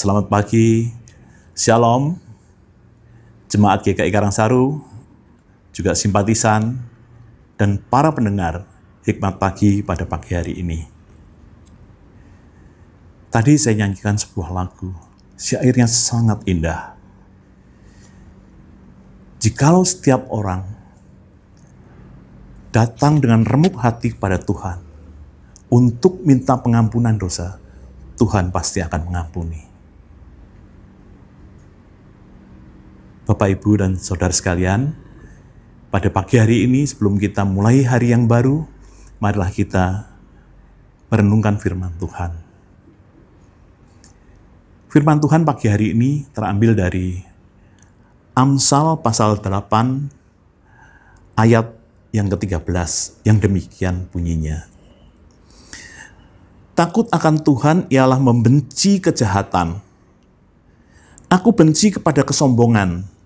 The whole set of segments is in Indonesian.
Selamat pagi, Shalom, Jemaat GKI Karangsaru, juga simpatisan, dan para pendengar hikmat pagi pada pagi hari ini. Tadi saya nyanyikan sebuah lagu, syairnya sangat indah. Jikalau setiap orang datang dengan remuk hati kepada Tuhan untuk minta pengampunan dosa, Tuhan pasti akan mengampuni. Bapak, Ibu, dan Saudara sekalian, pada pagi hari ini sebelum kita mulai hari yang baru, marilah kita merenungkan firman Tuhan. Firman Tuhan pagi hari ini terambil dari Amsal pasal 8 ayat yang ke-13 yang demikian bunyinya. Takut akan Tuhan ialah membenci kejahatan. Aku benci kepada kesombongan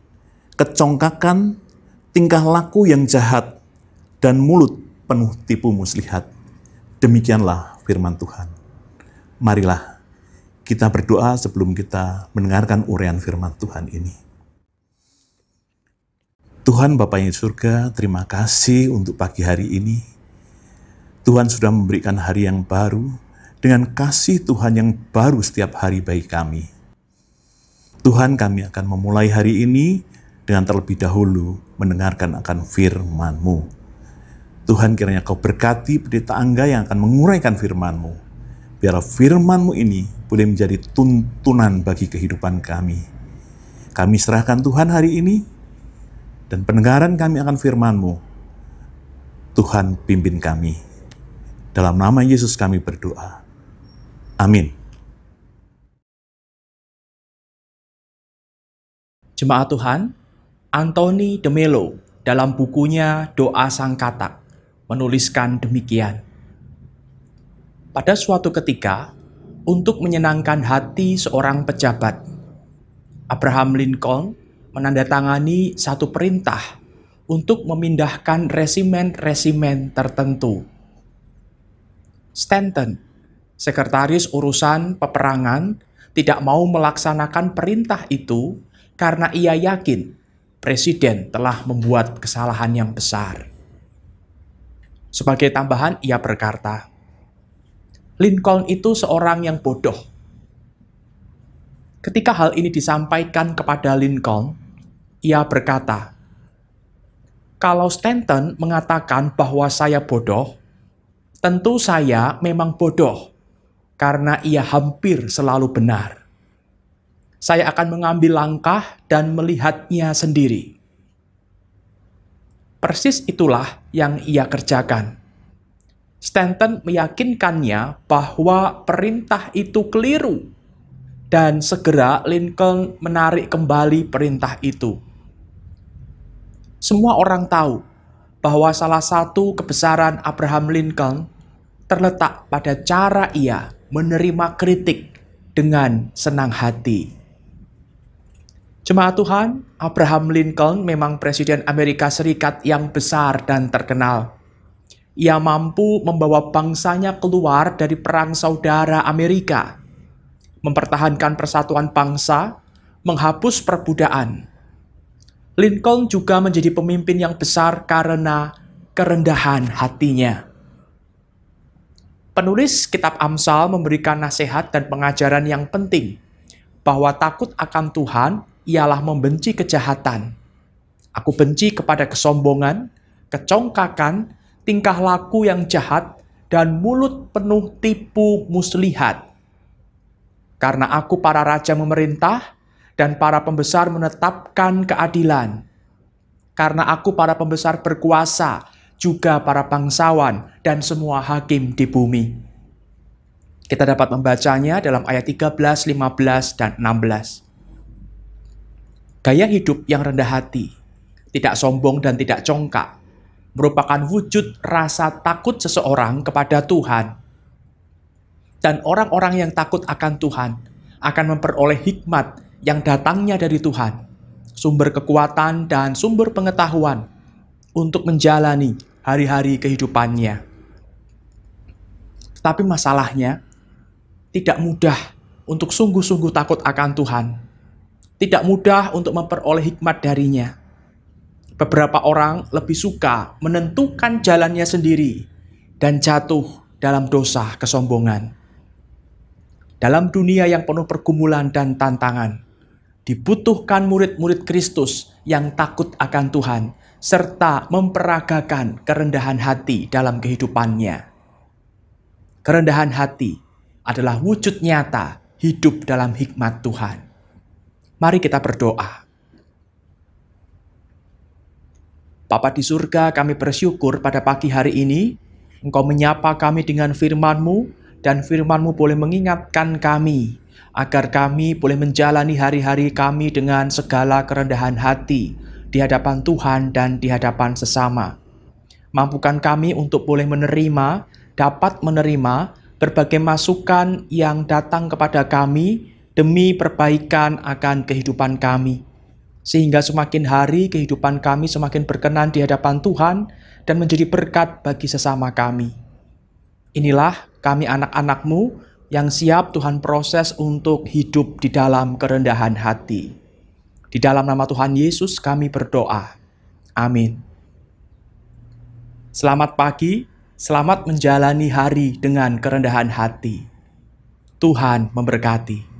kecongkakan, tingkah laku yang jahat, dan mulut penuh tipu muslihat. Demikianlah firman Tuhan. Marilah kita berdoa sebelum kita mendengarkan urean firman Tuhan ini. Tuhan Bapak yang surga, terima kasih untuk pagi hari ini. Tuhan sudah memberikan hari yang baru dengan kasih Tuhan yang baru setiap hari bagi kami. Tuhan kami akan memulai hari ini dengan terlebih dahulu mendengarkan akan firman-Mu. Tuhan kiranya Kau berkati pendeta Angga yang akan menguraikan firman-Mu. Biarlah firman-Mu ini boleh menjadi tuntunan bagi kehidupan kami. Kami serahkan Tuhan hari ini dan pendengaran kami akan firman-Mu. Tuhan pimpin kami. Dalam nama Yesus kami berdoa. Amin. Jemaat Tuhan, Anthony de Melo dalam bukunya Doa Sang Katak menuliskan demikian. Pada suatu ketika, untuk menyenangkan hati seorang pejabat, Abraham Lincoln menandatangani satu perintah untuk memindahkan resimen-resimen tertentu. Stanton, sekretaris urusan peperangan, tidak mau melaksanakan perintah itu karena ia yakin presiden telah membuat kesalahan yang besar. Sebagai tambahan, ia berkata, Lincoln itu seorang yang bodoh. Ketika hal ini disampaikan kepada Lincoln, ia berkata, "Kalau Stanton mengatakan bahwa saya bodoh, tentu saya memang bodoh karena ia hampir selalu benar." saya akan mengambil langkah dan melihatnya sendiri. Persis itulah yang ia kerjakan. Stanton meyakinkannya bahwa perintah itu keliru, dan segera Lincoln menarik kembali perintah itu. Semua orang tahu bahwa salah satu kebesaran Abraham Lincoln terletak pada cara ia menerima kritik dengan senang hati. Jemaat Tuhan, Abraham Lincoln memang presiden Amerika Serikat yang besar dan terkenal. Ia mampu membawa bangsanya keluar dari perang saudara Amerika, mempertahankan persatuan bangsa, menghapus perbudaan. Lincoln juga menjadi pemimpin yang besar karena kerendahan hatinya. Penulis kitab Amsal memberikan nasihat dan pengajaran yang penting bahwa takut akan Tuhan ialah membenci kejahatan. Aku benci kepada kesombongan, kecongkakan, tingkah laku yang jahat, dan mulut penuh tipu muslihat. Karena aku para raja memerintah, dan para pembesar menetapkan keadilan. Karena aku para pembesar berkuasa, juga para bangsawan dan semua hakim di bumi. Kita dapat membacanya dalam ayat 13, 15, dan 16. Gaya hidup yang rendah hati, tidak sombong dan tidak congkak, merupakan wujud rasa takut seseorang kepada Tuhan. Dan orang-orang yang takut akan Tuhan akan memperoleh hikmat yang datangnya dari Tuhan, sumber kekuatan dan sumber pengetahuan untuk menjalani hari-hari kehidupannya. Tapi masalahnya, tidak mudah untuk sungguh-sungguh takut akan Tuhan tidak mudah untuk memperoleh hikmat darinya. Beberapa orang lebih suka menentukan jalannya sendiri dan jatuh dalam dosa kesombongan. Dalam dunia yang penuh pergumulan dan tantangan, dibutuhkan murid-murid Kristus yang takut akan Tuhan serta memperagakan kerendahan hati dalam kehidupannya. Kerendahan hati adalah wujud nyata hidup dalam hikmat Tuhan. Mari kita berdoa. Bapa di surga, kami bersyukur pada pagi hari ini, Engkau menyapa kami dengan firman-Mu, dan firman-Mu boleh mengingatkan kami, agar kami boleh menjalani hari-hari kami dengan segala kerendahan hati, di hadapan Tuhan dan di hadapan sesama. Mampukan kami untuk boleh menerima, dapat menerima, berbagai masukan yang datang kepada kami demi perbaikan akan kehidupan kami. Sehingga semakin hari kehidupan kami semakin berkenan di hadapan Tuhan dan menjadi berkat bagi sesama kami. Inilah kami anak-anakmu yang siap Tuhan proses untuk hidup di dalam kerendahan hati. Di dalam nama Tuhan Yesus kami berdoa. Amin. Selamat pagi, selamat menjalani hari dengan kerendahan hati. Tuhan memberkati.